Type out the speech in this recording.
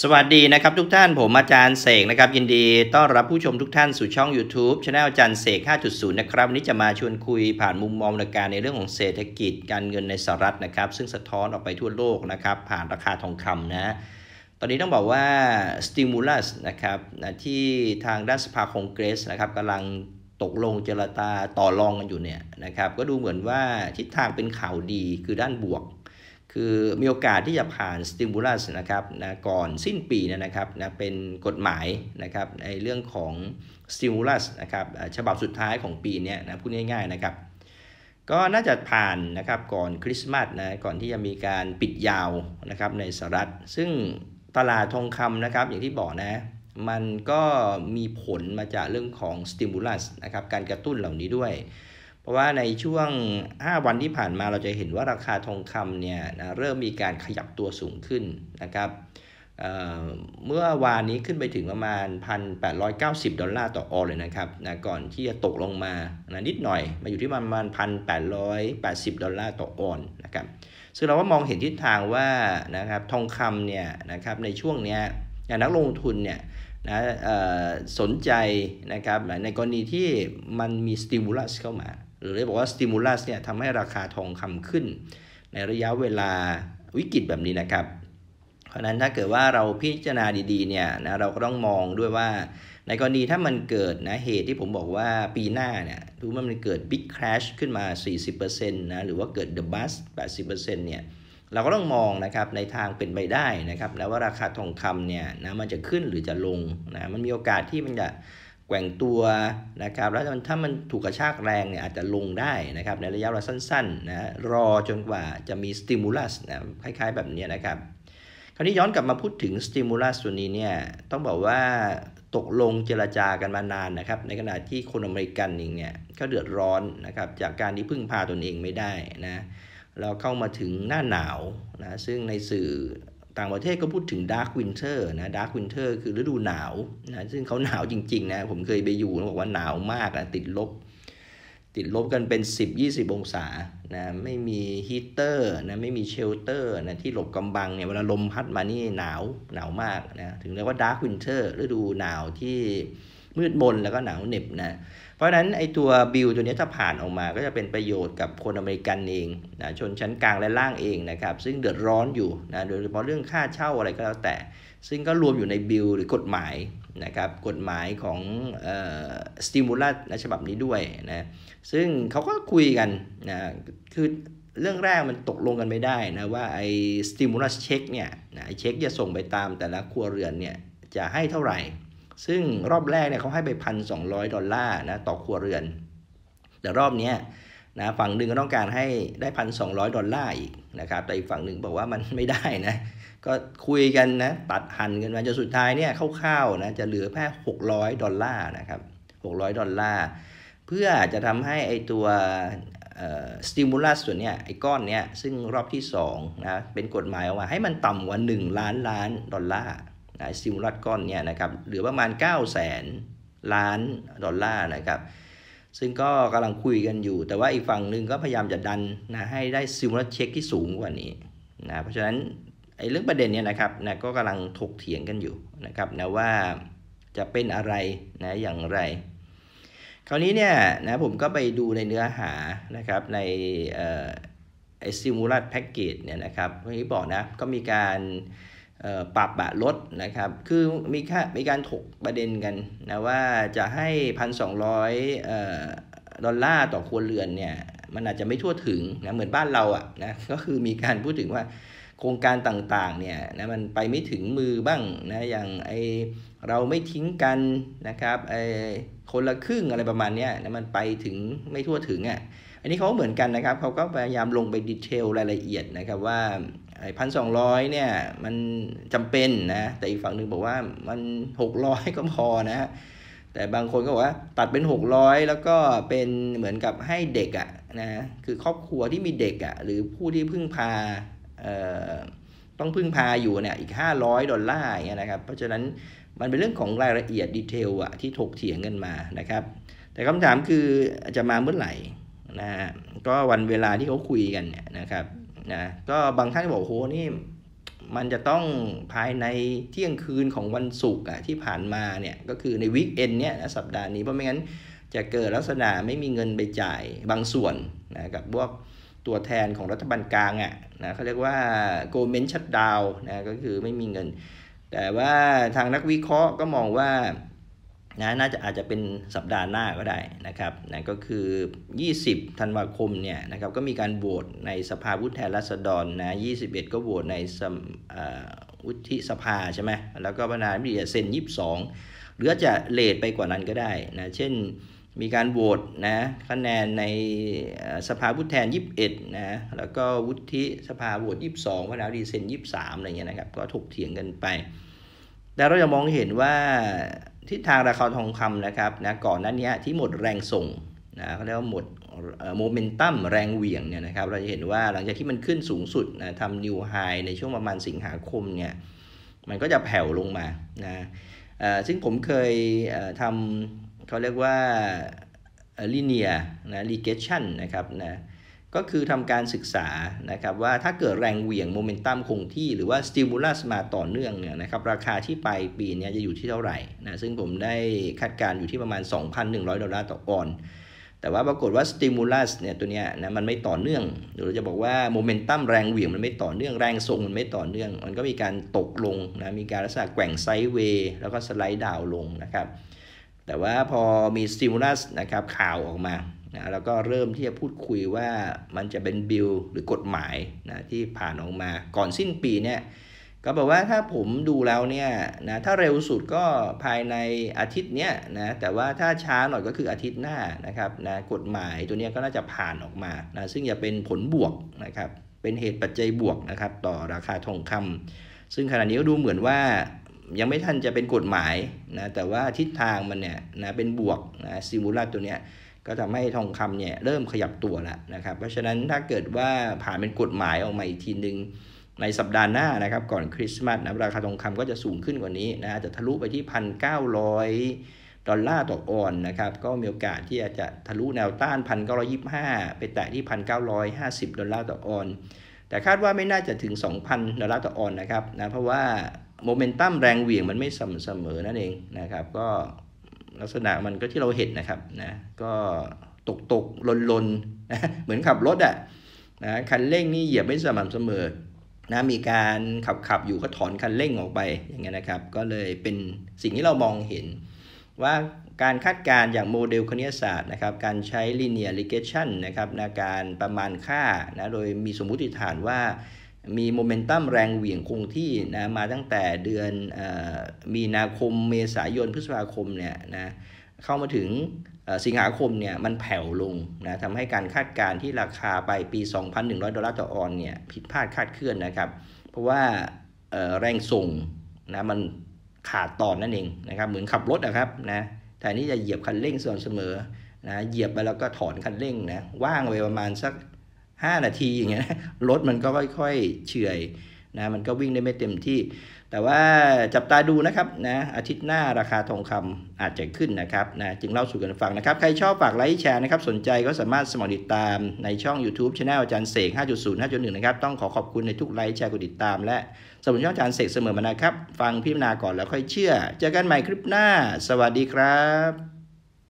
สวัสดีนะครับทุกท่านผมอาจารย์เสกนะครับ ยินดี ต้อนรับผู้ชมทุกท่านสู่ช่อง YouTube ช anel อาจารย์เสก 5.0นะครับวันนี้จะมาชวนคุยผ่านมุมมองในการในเรื่องของเศรษฐกิจ การเงินในสหรัฐนะครับซึ่งสะท้อนออกไปทั่วโลกนะครับ ผ่านราคาทองคำนะ ตอนนี้ต้องบอกว่าสติมูลัสนะครับที่ทางด้านสภาคองเกรสนะครับกำลังตกลงเจรตาต่อรองกันอยู่เนี่ยนะครับก็ดูเหมือนว่าทิศทางเป็นข่าวดีคือด้านบวกคือมีโอกาสที่จะผ่านสติมูลัสนะครับนะก่อนสิ้นปีนะครับนะเป็นกฎหมายนะครับในเรื่องของสติมูลัสนะครับฉบับสุดท้ายของปีนี้นะพูดง่ายๆนะครับ ก็น่าจะผ่านนะครับก่อนคริสต์มาสนะก่อนที่จะมีการปิดยาวนะครับในสหรัฐ ซึ่งตลาดทองคำนะครับ อย่างที่บอกนะ มันก็มีผลมาจากเรื่องของสติมูลัสนะครับการกระตุ้นเหล่านี้ด้วยเพราะว่าในช่วง 5 วันที่ผ่านมาเราจะเห็นว่าราคาทองคำเนี่ยนะเริ่มมีการขยับตัวสูงขึ้นนะครับเเมื่อวานนี้ขึ้นไปถึงประมาณ1,890ดอลลาร์ต่อออนเลยนะครับนะก่อนที่จะตกลงมานะนิดหน่อยมาอยู่ที่ประมาณ1,880ดอลลาร์ต่อออนนะครับซึ่งเราก็มองเห็นทิศทางว่านะครับทองคำเนี่ยนะครับในช่วงนี้นักลงทุนเนี่ยนะสนใจนะครับในกรณีที่มันมีสติมูลัสเข้ามาหรือเรียกว่าสติมูลัสเนี่ยทำให้ราคาทองคำขึ้น ในระยะเวลาวิกฤตแบบนี้นะครับ เพราะนั้นถ้าเกิดว่าเราพิจารณาดีๆเนี่ยนะเราก็ต้องมองด้วยว่า ในกรณีถ้ามันเกิดนะ เหตุที่ผมบอกว่าปีหน้าเนี่ยถูว่ามันเกิด Big Crash ขึ้นมา 40%นะ หรือว่าเกิด The b u s ส80%เนี่ยเราก็ต้องมองนะครับ ในทางเป็นไปได้นะครับนะว่าราคาทองคำเนี่ยนะมันจะขึ้นหรือจะลงนะมันมีโอกาสที่มันจะแกว่งตัวนะครับแล้วถ้ามันถูกกระชากแรงเนี่ยอาจจะลงได้นะครับในระยะเวลาสั้นๆนะรอจนกว่าจะมีสติมูลัสนะคล้ายๆแบบนี้นะครับ คราวนี้ย้อนกลับมาพูดถึงสติมูลัสตัวนี้เนี่ยต้องบอกว่าตกลงเจรจากันมานานนะครับในขณะที่คนอเมริกันเองเนี่ยก็เดือดร้อนนะครับจากการที่พึ่งพาตนเองไม่ได้นะเราเข้ามาถึงหน้าหนาวนะซึ่งในสื่อต่างประเทศก็พูดถึง Dark Winter นะ Dark Winter คือฤดูหนาวนะซึ่งเขาหนาวจริงๆนะผมเคยไปอยู่เขาบอกว่าหนาวมากนะติดลบ ติดลบกันเป็น 10-20 องศานะไม่มีฮีเตอร์นะไม่มีเชลเตอร์นะที่หลบกำบังเนี่ยเวลาลมพัดมานี่หนาวหนาวมากนะถึงเรียกว่า Dark Winter ฤดูหนาวที่มืดมนแล้วก็หนาวเหน็บนะ เพราะฉะนั้นไอตัวบิลตัวนี้ถ้าผ่านออกมาก็จะเป็นประโยชน์กับคนอเมริกันเองนะชนชั้นกลางและล่างเองนะครับซึ่งเดือดร้อนอยู่นะโดยเฉพาะเรื่องค่าเช่าอะไรก็แล้วแต่ ซึ่งก็รวมอยู่ในบิลหรือกฎหมายนะครับกฎหมายของสติมูลัสฉบับนี้ด้วยนะซึ่งเขาก็คุยกันนะคือเรื่องแรกมันตกลงกันไม่ได้นะว่าไอ้สติมูลัสเช็คเนี่ยไอ้เช็คจะส่งไปตามแต่ละครัวเรือนเนี่ยจะให้เท่าไหร่ซึ่งรอบแรกเนี่ยเขาให้ไปพันสองร้อยดอลลาร์นะต่อครัวเรือน แต่รอบนี้นะฝั่งหนึ่งก็ต้องการให้ได้พันสองร้อยดอลลาร์อีกนะครับแต่อีกฝั่งหนึ่งบอกว่ามันไม่ได้นะก็คุยกันนะตัดหันกันมาจนสุดท้ายเนี่ยคร่าวๆนะจะเหลือแค่หกร้อยดอลลาร์นะครับหกร้อยดอลลาร์ เพื่อจะทำให้ไอตัวสติมูลัสส่วนเนี้ยไอ้ก้อนเนี้ยซึ่งรอบที่2นะเป็นกฎหมายออกมาให้มันต่ำกว่า1ล้านล้านดอลลาร์ซิมูลัตก้อนเนี่ยนะครับเหลือประมาณ9 0 0 0 0ล้านดอลลาร์นะครับซึ่งก็กำลังคุยกันอยู่ แต่ว่าอีกฝั่งหนึ่งก็พยายามจะดันนะให้ได้ซิมูลัตเช็คที่สูงกว่านี้นะเพราะฉะนั้นไอ้เรื่องประเด็นเนี่ยนะครับนะก็กำลังถกเถียงกันอยู่นะครับนะว่าจะเป็นอะไรนะอย่างไร คราวนี้เนี่ยนะผมก็ไปดูในเนื้อหานะครับในไอซิมูลัตแพ็กเกจเนี่ยนะครับเมื่อกี้บอกนะก็มีการปรับอะลดนะครับ คือมีค่ามีการถกประเด็นกันนะว่าจะให้ 1,200ดอลลาร์ต่อครัวเรือนเนี่ยมันอาจจะไม่ทั่วถึงนะเหมือนบ้านเราอะนะก็คือมีการพูดถึงว่าโครงการต่างๆเนี่ยนะมันไปไม่ถึงมือบ้างนะอย่างไอเราไม่ทิ้งกันนะครับไอคนละครึ่งอะไรประมาณนี้นะมันไปถึงไม่ทั่วถึงอะ่ะอันนี้เขาเหมือนกันนะครับเขาก็พยายามลงไปดีเทลรายละเอียดนะครับว่าไอ้พันสองร้อยเนี่ยมันจำเป็นนะแต่อีกฝั่งหนึ่งบอกว่ามันหกร้อยก็พอนะแต่บางคนก็บอกว่าตัดเป็นหกร้อยแล้วก็เป็นเหมือนกับให้เด็กอะ่ะนะคือครอบครัวที่มีเด็กอะ่ะหรือผู้ที่พึ่งพาต้องพึ่งพาอยู่เนี่ยอีก 500ดอลลาร์อย่างเงี้ยนะครับ เพราะฉะนั้นมันเป็นเรื่องของรายละเอียด ดีเทลอะที่ถกเถียงกันมานะครับแต่คำถามคือจะมาเมื่อไหร่นะก็วันเวลาที่เขาคุยกันเนี่ยนะครับนะก็บางท่านบอกโหนี่ มันจะต้องภายในเที่ยงคืนของวันศุกร์ที่ผ่านมาเนี่ยก็คือในวีคเอนเนี่ยนะสัปดาห์นี้เพราะไม่งั้นจะเกิดลักษณะไม่มีเงินไปจ่ายบางส่วนนะกับพวกตัวแทนของรัฐบาลกลางอะ่ะนะเขาเรียกว่าโกลเม n m e ดด s h นะก็คือไม่มีเงิน แต่ว่าทางนักวิเคราะห์ก็มองว่านะน่าจะอาจจะเป็นสัปดาห์หน้าก็ได้นะครับนะก็คือ 20 ธันวาคมเนี่ยนะครับก็มีการโหวตในสภาผู้แทนราษฎรนะ21 ก็โหวตในวุฒิสภาใช่ไหมแล้วก็ประธานาธิบดีเซ็น22 หรือจะเลทไปกว่านั้นก็ได้นะเช่นมีการโหวตนะคะแนนในสภาผู้แทน 21นะแล้วก็วุฒิสภาโหวต22พแล้วดีเซน23อะไรเงี้ยนะครับก็ถกเถียงกันไป แต่เราจะมองเห็นว่าทิศทางราคาทองคำนะครับนะก่อนหน้านี้ที่หมดแรงส่งนะเขาเรียกว่าหมดโมเมนตัมแรงเหวี่ยงเนี่ยนะครับ เราจะเห็นว่าหลังจากที่มันขึ้นสูงสุดนะทำนิวไฮในช่วงประมาณสิงหาคมเนี่ยมันก็จะแผ่วลงมานะซึ่งผมเคยทำเขาเรียกว่าลิเนียนะรีเกชันนะครับนะก็คือทำการศึกษานะครับว่าถ้าเกิดแรงเหวี่ยงโมเมนตัมคงที่หรือว่าสติมูลัสมาต่อเนื่องเนี่ยนะครับราคาที่ไปปีนี้จะอยู่ที่เท่าไหร่นะซึ่งผมได้คาดการณ์อยู่ที่ประมาณ 2,100 ดอลลาร์ต่อออน แต่ว่าปรากฏว่าสติมูลัสเนี่ยตัวเนี้ยนะมันไม่ต่อเนื่องหรือจะบอกว่าโมเมนตัมแรงเหวี่ยง มันไม่ต่อเนื่องแรงทรงมันไม่ต่อเนื่อง มันก็มีการตกลงนะมีการลักษณะแกว่งไซด์เวย์ แล้วก็สไลด์ดาวลงนะครับแต่ว่าพอมีสติมูลัสนะครับข่าวออกมานะแล้วก็เริ่มที่จะพูดคุยว่ามันจะเป็นบิลหรือกฎหมายนะที่ผ่านออกมาก่อนสิ้นปีเนี่ยก็บอกว่าถ้าผมดูแล้วเนี่ยนะถ้าเร็วสุดก็ภายในอาทิตย์เนี้ยนะแต่ว่าถ้าช้าหน่อยก็คืออาทิตย์หน้านะครับนะกฎหมายตัวนี้ก็น่าจะผ่านออกมานะซึ่งจะเป็นผลบวกนะครับเป็นเหตุปัจจัยบวกนะครับต่อราคาทองคำ ซึ่งขณะนี้ก็ดูเหมือนว่ายังไม่ทันจะเป็นกฎหมายนะแต่ว่าทิศทางมันเนี่ยนะเป็นบวกนะซิมูลัตัวเนี้ยก็ทำให้ทองคำเนี่ยเริ่มขยับตัวแล้วนะครับเพราะฉะนั้นถ้าเกิดว่าผ่านเป็นกฎหมายออกมาอีกทีหนึ่งในสัปดาห์หน้านะครับก่อนคริสต์มาสนะราคาทองคำก็จะสูงขึ้นกว่านี้นะจะทะลุไปที่พันเก้าร้อยดอลลาร์ต่อออนนะครับ ก็มีโอกาสที่จะทะลุแนวต้านพันเก้าร้อยยิบห้าไปแตะที่พันเก้าร้อยห้าสิบดอลลาร์ต่อออนแต่คาดว่าไม่น่าจะถึงสองพันดอลลาร์ต่อออนนะครับนะเพราะว่าโมเมนตัมแรงเหวี่ยงมันไม่สม่ำเสมอนั่นเองนะครับก็ลักษณะมันก็ที่เราเห็นนะครับนะก็ตกตกลนลนนะเหมือนขับรถอะ่ะนะคันเร่งนี่เหยียบไม่สม่ำเสมอนะมีการขับขับอยู่ก็ถอนคันเร่งออกไปอย่างเงี้ยนะครับ ก็เลยเป็นสิ่งที่เรามองเห็นว่าการคาดการณ์อย่างโมเดลคณิตศาสตร์นะครับการใช้ linear regression นะครับในการประมาณค่านะโดยมีสมมุติฐานว่ามีโมเมนตัมแรงเหวี่ยงคงที่นะมาตั้งแต่เดือนอมีนาคมเมษายนพฤษภาคมเนี่ยนะเข้ามาถึงสิงหาคมเนี่ยมันแผ่วลงนะทำให้การคาดการณ์ที่ราคาไปปี 2,100 ดอลลาร์ต่อออนเนี่ยผิดพลาดคาดเคลื่อนนะครับ เพราะว่าแรงส่งนะมันขาดตอนนั่นเองนะครับเหมือนขับรถนะครับนะแต่นี่จะเหยียบคันเร่งส่วนเสมอนะเหยียบไปแล้วก็ถอนคันเร่งนะว่างไปประมาณสัก5 นาทีอย่างเงี้ยรถมันก็ค่อย ๆเฉื่อยนะมันก็วิ่งได้ไม่เต็มที่ แต่ว่าจับตาดูนะครับนะอาทิตย์หน้าราคาทองคำอาจจะขึ้นนะครับนะจึงเล่าสู่กันฟังนะครับ ใครชอบฝากไลค์แชร์นะครับ สนใจก็สามารถสมัครติดตามในช่อง YouTube c h anel อาจารย์เสก 5.0 5.1 นะครับ ต้องขอขอบคุณในทุกไลค์แชร์กดติดตามและสมัครช่องอาจารย์เสกเสมอมานะครับฟังพิมาราก่อนแล้วค่อยเชื่อเจอกันใหม่คลิปหน้าสวัสดีครับ